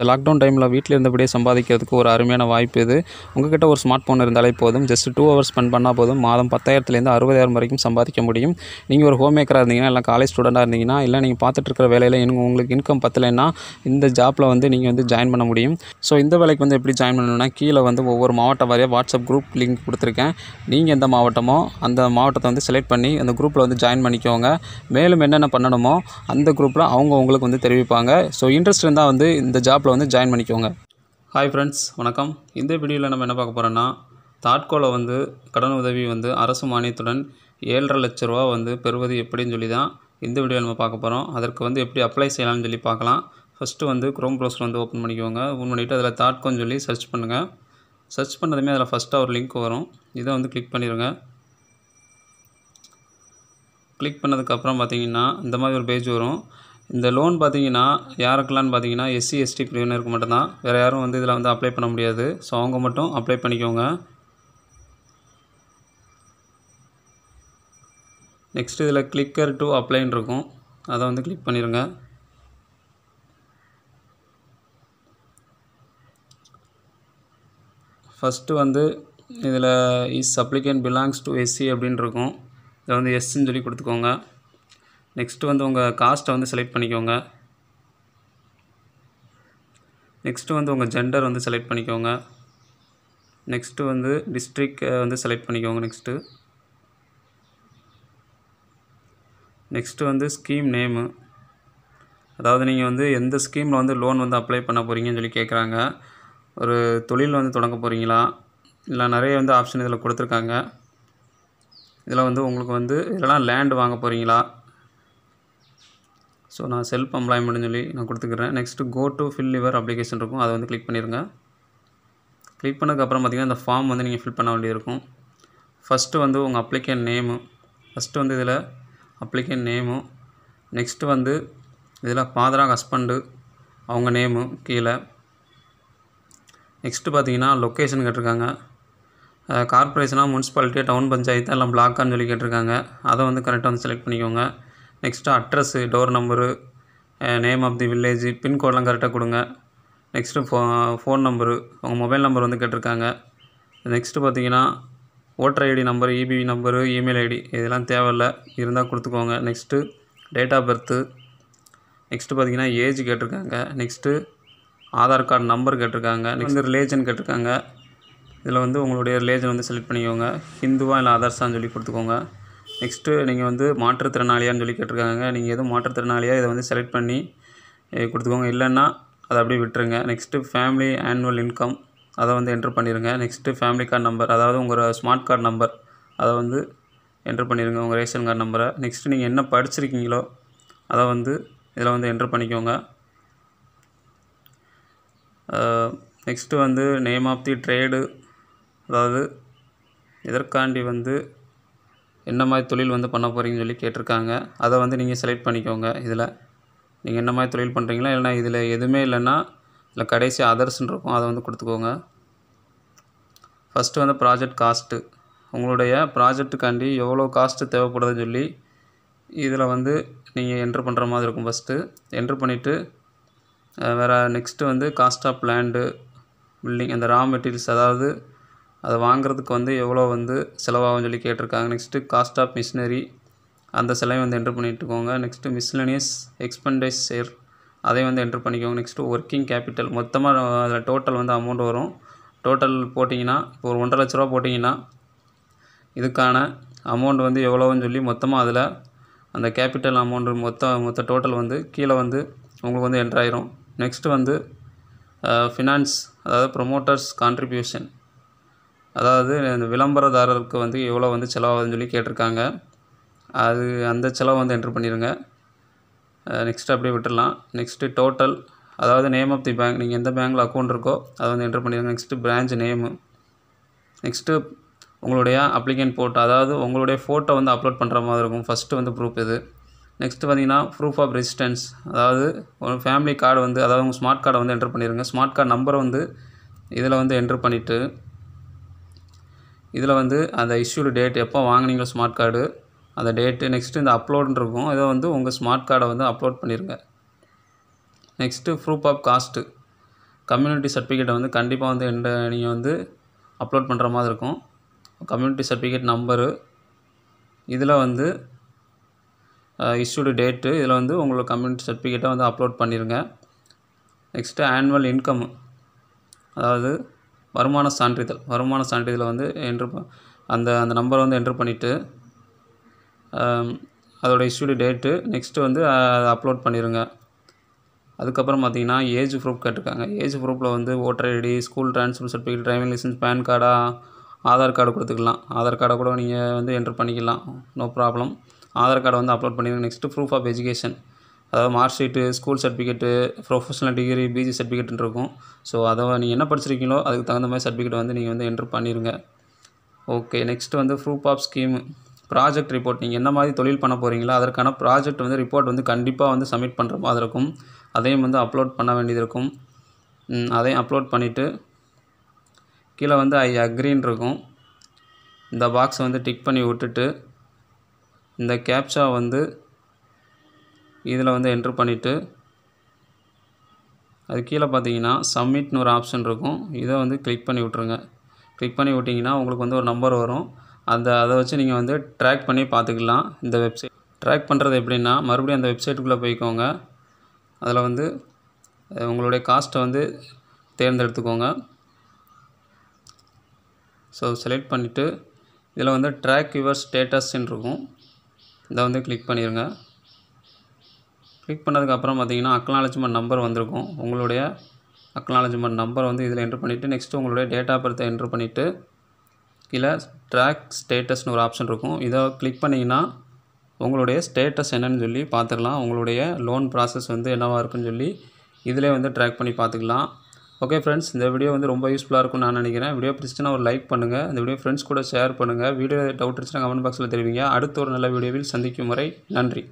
இந்த லாக்டவுன் டைமில் வீட்டில் இருந்தபடியே சம்பாதிக்கிறதுக்கு ஒரு அருமையான வாய்ப்பு இது உங்கள்கிட்ட ஒரு ஸ்மார்ட் ஃபோன் இருந்தாலே போதும் ஜஸ்ட் டூ ஹவர்ஸ் ஸ்பெண்ட் பண்ணால் போதும் மாதம் பத்தாயிரத்துலேருந்து அறுபதாயிரம் வரைக்கும் சம்பாதிக்க முடியும் நீங்கள் ஒரு ஹோம் மேக்கராக இருந்தீங்கன்னா இல்லை காலேஜ் ஸ்டூடெண்டாக இருந்தீங்கன்னா இல்லை நீங்கள் பார்த்துட்டு இருக்கிற வேலையில் இன்னும் உங்களுக்கு இன்கம் பத்தலைன்னா இந்த ஜாப்பில் வந்து நீங்கள் வந்து ஜாயின் பண்ண முடியும் ஸோ இந்த வேலைக்கு வந்து எப்படி ஜாயின் பண்ணணும்னா கீழே வந்து ஒவ்வொரு மாவட்டம் வாரியாக வாட்ஸ்அப் குரூப் லிங்க் கொடுத்துருக்கேன் நீங்கள் எந்த மாவட்டமோ அந்த மாவட்டத்தை வந்து செலக்ட் பண்ணி அந்த குரூப்பில் வந்து ஜாயின் பண்ணிக்கோங்க மேலும் என்னென்ன பண்ணணுமோ அந்த குரூப்பில் அவங்க உங்களுக்கு வந்து தெரிவிப்பாங்க ஸோ இன்ட்ரெஸ்ட் இருந்தால் வந்து இந்த ஜாப்பில் குரூப்பில் வந்து ஜாயின் பண்ணிக்கோங்க ஹாய் ஃப்ரெண்ட்ஸ் வணக்கம் இந்த வீடியோவில் நம்ம என்ன பார்க்க போகிறோன்னா தாட்கோவில் வந்து கடன் உதவி வந்து அரசு மானியத்துடன் ஏழரை லட்ச ரூபா வந்து பெறுவது எப்படின்னு சொல்லி தான் இந்த வீடியோவில் நம்ம பார்க்க போகிறோம் அதற்கு வந்து எப்படி அப்ளை செய்யலாம்னு சொல்லி பார்க்கலாம் ஃபஸ்ட்டு வந்து குரோம் ப்ரௌசர் வந்து ஓப்பன் பண்ணிக்கோங்க ஓப்பன் பண்ணிவிட்டு அதில் தாட்கோன்னு சொல்லி சர்ச் பண்ணுங்கள் சர்ச் பண்ணதுமே அதில் ஃபஸ்ட்டாக ஒரு லிங்க் வரும் இதை வந்து கிளிக் பண்ணிடுங்க கிளிக் பண்ணதுக்கப்புறம் பார்த்தீங்கன்னா இந்த மாதிரி ஒரு பேஜ் வரும் இந்த லோன் பார்த்தீங்கன்னா யாருக்கெல்லாம் பார்த்தீங்கன்னா எஸ்சி எஸ்டி பிரிவினருக்கு மட்டும்தான் வேறு யாரும் வந்து இதில் வந்து அப்ளை பண்ண முடியாது ஸோ அவங்க மட்டும் அப்ளை பண்ணிக்கோங்க நெக்ஸ்ட் இதில் கிளிக்கர் டு அப்ளைன்னு இருக்கும் அதை வந்து கிளிக் பண்ணிடுங்க ஃபஸ்ட்டு வந்து இதில் is applicant belongs to SC அப்படின்னு இருக்கும் இதை வந்து எஸ்சின்னு சொல்லி கொடுத்துக்கோங்க நெக்ஸ்ட்டு வந்து உங்கள் காஸ்ட்டை வந்து செலக்ட் பண்ணிக்கோங்க நெக்ஸ்ட்டு வந்து உங்கள் ஜெண்டர் வந்து செலக்ட் பண்ணிக்கோங்க நெக்ஸ்ட்டு வந்து டிஸ்ட்ரிக் வந்து செலக்ட் பண்ணிக்கோங்க நெக்ஸ்ட்டு நெக்ஸ்ட்டு வந்து ஸ்கீம் நேமு அதாவது நீங்கள் வந்து எந்த ஸ்கீமில் வந்து லோன் வந்து அப்ளை பண்ண போகிறீங்கன்னு சொல்லி கேட்குறாங்க ஒரு தொழில் வந்து தொடங்க போகிறீங்களா இல்லை நிறைய வந்து ஆப்ஷன் இதில் கொடுத்துருக்காங்க இதில் வந்து உங்களுக்கு வந்து இதெல்லாம் லேண்டு வாங்க போகிறீங்களா ஸோ நான் செல்ஃப் எம்ப்ளாய்மெண்ட்னு சொல்லி நான் கொடுத்துக்கிறேன் next go to fill liver application இருக்கும் அதை வந்து கிளிக் பண்ணிடுங்க கிளிக் பண்ணதுக்கப்புறம் பார்த்திங்கன்னா இந்த ஃபார்ம் வந்து நீங்கள் ஃபில் பண்ண வேண்டியிருக்கும் ஃபஸ்ட்டு வந்து உங்கள் அப்ளிகேன் நேமு ஃபஸ்ட்டு வந்து இதில் அப்ளிகேன் நேமு நெக்ஸ்ட்டு வந்து இதில் ஃபாதரா ஹஸ்பண்டு அவங்க நேமு கீழே நெக்ஸ்ட்டு பார்த்தீங்கன்னா லொக்கேஷன் கேட்டிருக்காங்க கார்பரேஷனாக முன்சிபாலிட்டியாக டவுன் பஞ்சாயத்து எல்லாம் பிளாக்கான்னு சொல்லி கேட்டிருக்காங்க அதை வந்து கரெக்டாக வந்து செலக்ட் பண்ணிக்கோங்க next address door number name of the village பின்கோடெலாம் கரெக்டாக கொடுங்க நெக்ஸ்ட்டு ஃபோ ஃபோன் நம்பரு உங்கள் மொபைல் நம்பர் வந்து கேட்டிருக்காங்க நெக்ஸ்ட்டு பார்த்தீங்கன்னா voter ID number EB number email ID இதெல்லாம் தேவையில்ல இருந்தால் கொடுத்துக்கோங்க next date of birth next பார்த்தீங்கன்னா ஏஜ் கேட்டிருக்காங்க நெக்ஸ்ட்டு ஆதார் கார்டு நம்பர் கேட்டிருக்காங்க நெக்ஸ்ட் ரிலேஜன் கேட்டிருக்காங்க இதில் வந்து உங்களுடைய ரிலேஜன் வந்து செலக்ட் பண்ணிக்கோங்க ஹிந்துவா இல்லை அதர்ஸான்னு சொல்லி கொடுத்துக்கோங்க நெக்ஸ்ட்டு நீங்கள் வந்து மாற்றுத்திறனாளியான்னு சொல்லி கேட்டிருக்காங்க நீங்கள் எதுவும் மாற்றுத்திறனாளியாக இதை வந்து செலக்ட் பண்ணி கொடுத்துக்கோங்க இல்லைன்னா அதை அப்படியே விட்டுருங்க நெக்ஸ்ட்டு ஃபேமிலி ஆனுவல் இன்கம் அதை வந்து என்ட்ரு பண்ணிடுங்க நெக்ஸ்ட்டு ஃபேமிலி கார்டு நம்பர் அதாவது உங்கள் ஸ்மார்ட் கார்டு நம்பர் அதை வந்து என்ட்ரு பண்ணிடுங்க உங்கள் ரேஷன் கார்டு நம்பரை நெக்ஸ்ட்டு நீங்கள் என்ன படிச்சிருக்கீங்களோ அதை வந்து இதில் வந்து என்ட்ரு பண்ணிக்கோங்க நெக்ஸ்ட்டு வந்து நேம் ஆஃப் தி ட்ரேடு அதாவது இதற்காண்டி வந்து என்ன மாதிரி தொழில் வந்து பண்ண போகிறீங்கன்னு சொல்லி கேட்டிருக்காங்க அதை வந்து நீங்கள் செலக்ட் பண்ணிக்கோங்க இதில் நீங்கள் என்ன மாதிரி தொழில் பண்ணுறீங்களா இல்லைன்னா இதில் எதுவுமே இல்லைன்னா இல்லை கடைசி அதர்ஸ்ன்னு இருக்கும் அதை வந்து கொடுத்துக்கோங்க ஃபஸ்ட்டு வந்து ப்ராஜெக்ட் காஸ்ட்டு உங்களுடைய ப்ராஜெக்ட்டுக்காண்டி எவ்வளோ காஸ்ட்டு தேவைப்படுதுன்னு சொல்லி இதில் வந்து நீங்கள் என்ட்ரு பண்ணுற மாதிரி இருக்கும் ஃபஸ்ட்டு என்ட்ரு பண்ணிவிட்டு வேறு நெக்ஸ்ட்டு வந்து காஸ்ட் ஆஃப் லேண்டு பில்டிங் அந்த ரா மெட்டீரியல்ஸ் அதாவது அதை வாங்குறதுக்கு வந்து எவ்வளோ வந்து செலவாகும் சொல்லி கேட்டிருக்காங்க நெக்ஸ்ட்டு காஸ்ட் ஆஃப் மிஷினரி அந்த செலவை வந்து என்ட்ரு பண்ணிட்டுக்கோங்க நெக்ஸ்ட்டு மிஸ்லனியஸ் எக்ஸ்பெண்டிச்சர் அதை வந்து என்ட்ரு பண்ணிக்கோங்க நெக்ஸ்ட்டு ஒர்க்கிங் கேபிட்டல் மொத்தமாக அதில் டோட்டல் வந்து அமௌண்ட் வரும் டோட்டல் போட்டிங்கன்னா இப்போ ஒரு ஒன்றரை லட்ச ரூபா போட்டிங்கன்னா இதுக்கான அமௌண்ட் வந்து எவ்வளோன்னு சொல்லி மொத்தமாக அதில் அந்த கேபிட்டல் அமௌண்ட் மொத்த மொத்த டோட்டல் வந்து கீழே வந்து உங்களுக்கு வந்து என்ட்ராயிரும் நெக்ஸ்ட்டு வந்து ஃபினான்ஸ் அதாவது ப்ரொமோட்டர்ஸ் கான்ட்ரிபியூஷன் அதாவது இந்த விளம்பரதாரருக்கு வந்து எவ்வளோ வந்து செலவாகுதுன்னு சொல்லி கேட்டிருக்காங்க அது அந்த செலவு வந்து என்ட்ரு பண்ணிடுங்க நெக்ஸ்ட்டு அப்படியே விட்டுடலாம் நெக்ஸ்ட்டு டோட்டல் அதாவது நேம் ஆஃப் தி பேங்க் நீங்கள் எந்த பேங்க்கில் அக்கௌண்ட் இருக்கோ அதை வந்து என்ட்ரு பண்ணிடுங்க நெக்ஸ்ட்டு பிரான்ச் நேமு நெக்ஸ்ட்டு உங்களுடைய அப்ளிகேன் போட்டோ அதாவது உங்களுடைய ஃபோட்டோ வந்து அப்லோட் பண்ணுற மாதிரி இருக்கும் ஃபஸ்ட்டு வந்து ப்ரூஃப் இது நெக்ஸ்ட்டு பார்த்தீங்கன்னா ப்ரூஃப் ஆஃப் ரெசிஸ்டன்ஸ் அதாவது ஒரு ஃபேமிலி கார்டு வந்து அதாவது உங்கள் ஸ்மார்ட் கார்டை வந்து என்ட்ரு பண்ணிடுங்க ஸ்மார்ட் கார்டு நம்பரை வந்து இதில் வந்து என்ட்ரு பண்ணிவிட்டு இதில் வந்து அந்த இஷ்யூடு டேட் எப்போ வாங்கினீங்களோ ஸ்மார்ட் கார்டு அந்த டேட்டு நெக்ஸ்ட்டு இந்த அப்லோடுன்னு இருக்கும் இதை வந்து உங்கள் ஸ்மார்ட் கார்டை வந்து அப்லோட் பண்ணிடுங்க next proof of caste community சர்டிஃபிகேட்டை வந்து கண்டிப்பாக வந்து எந்த நீங்கள் வந்து அப்லோட் பண்ணுற மாதிரி இருக்கும் கம்யூனிட்டி சர்டிஃபிகேட் நம்பரு இதில் வந்து இஷ்யூடு டேட்டு இதில் வந்து உங்களோட கம்யூனிட்டி சர்டிஃபிகேட்டை வந்து அப்லோட் பண்ணிடுங்க நெக்ஸ்ட்டு ஆனுவல் இன்கம் அதாவது வருமான சான்றிதழ் வருமான சான்றிதழை வந்து என்ட்ரு அந்த அந்த நம்பரை வந்து என்ட்ரு பண்ணிவிட்டு அதோட இஷ்யூடு டேட்டு நெக்ஸ்ட்டு வந்து அதை அப்லோட் பண்ணிடுங்க அதுக்கப்புறம் பார்த்தீங்கன்னா ஏஜ் ப்ரூஃப் கேட்டிருக்காங்க ஏஜ் ப்ரூஃபில் வந்து voter ID school transfer certificate driving licence PAN கார்டாக ஆதார் கார்டு கொடுத்துக்கலாம் ஆதார் கார்டை கூட நீங்கள் வந்து என்ட்ரு பண்ணிக்கலாம் நோ ப்ராப்ளம் ஆதார் கார்டை வந்து அப்லோட் பண்ணிடுங்க நெக்ஸ்ட்டு ப்ரூஃப் ஆஃப் எஜுகேஷன் அதாவது mark sheet school certificate professional degree PG சர்டிஃபிகேட்னு இருக்கும் ஸோ அதை நீங்கள் என்ன படிச்சிருக்கீங்களோ அதுக்கு தகுந்த மாதிரி சர்டிஃபிகேட் வந்து நீங்கள் வந்து என்ட்ரு பண்ணிடுங்க ஓகே நெக்ஸ்ட் வந்து proof of scheme project report நீங்கள் என்ன மாதிரி தொழில் பண்ண போகிறீங்களோ அதற்கான ப்ராஜெக்ட் வந்து ரிப்போர்ட் வந்து கண்டிப்பாக வந்து சப்மிட் பண்ணுற மாதிரி இருக்கும் அதையும் வந்து அப்லோட் பண்ண வேண்டியது இருக்கும் அதையும் அப்லோட் பண்ணிவிட்டு கீழே வந்து ஐ அக்ரின் இருக்கும் இந்த பாக்ஸை வந்து டிக் பண்ணி விட்டுட்டு இந்த கேப்ஷா வந்து இதில் வந்து என்ட்ரு பண்ணிவிட்டு அது கீழே பார்த்தீங்கன்னா சப்மிட்னு ஒரு ஆப்ஷன் இருக்கும் இதை வந்து கிளிக் பண்ணி விட்ருங்க கிளிக் பண்ணி விட்டிங்கன்னா உங்களுக்கு வந்து ஒரு நம்பர் வரும் அந்த அதை வச்சு நீங்கள் வந்து ட்ராக் பண்ணி பார்த்துக்கலாம் இந்த வெப்சைட் ட்ராக் பண்ணுறது எப்படின்னா மறுபடியும் அந்த வெப்சைட்டுக்குள்ளே போய்க்கோங்க அதில் வந்து உங்களுடைய காஸ்ட்டை வந்து தேர்ந்தெடுத்துக்கோங்க ஸோ செலக்ட் பண்ணிவிட்டு இதில் வந்து ட்ராக் யுவர் ஸ்டேட்டஸ்ன்னு இருக்கும் இதை வந்து கிளிக் பண்ணிடுங்க கிளிக் பண்ணதுக்கப்புறம் பார்த்தீங்கன்னா அக்னாலஜ்மெண்ட் நம்பர் வந்திருக்கும் உங்களுடைய அக்னாலஜ்மெண்ட் நம்பர் வந்து இதில் என்ட்ரு பண்ணிவிட்டு நெக்ஸ்ட்டு உங்களுடைய டேட் ஆஃப் பர்த்தை என்ட்ரு பண்ணிவிட்டு கீழே ட்ராக் ஸ்டேட்டஸ்னு ஒரு ஆப்ஷன் இருக்கும் இதை கிளிக் பண்ணிங்கன்னா உங்களுடைய ஸ்டேட்டஸ் என்னன்னு சொல்லி பார்த்துக்கலாம் உங்களுடைய லோன் ப்ராசஸ் வந்து என்னவாக இருக்குன்னு சொல்லி இதிலே வந்து ட்ராக் பண்ணி பார்த்துக்கலாம் ஓகே ஃப்ரெண்ட்ஸ் இந்த வீடியோ வந்து ரொம்ப யூஸ்ஃபுல்லாக இருக்கும்னு நான் நினைக்கிறேன் வீடியோ பிடிச்சினா ஒரு லைக் பண்ணுங்கள் இந்த வீடியோ ஃப்ரெண்ட்ஸ் கூட ஷேர் பண்ணுங்கள் வீடியோ டவுட் இருந்துச்சுன்னா கமெண்ட் பாக்ஸில் தெரிவிங்க அடுத்த ஒரு நல்ல வீடியோவில் சந்திக்கும் முறை நன்றி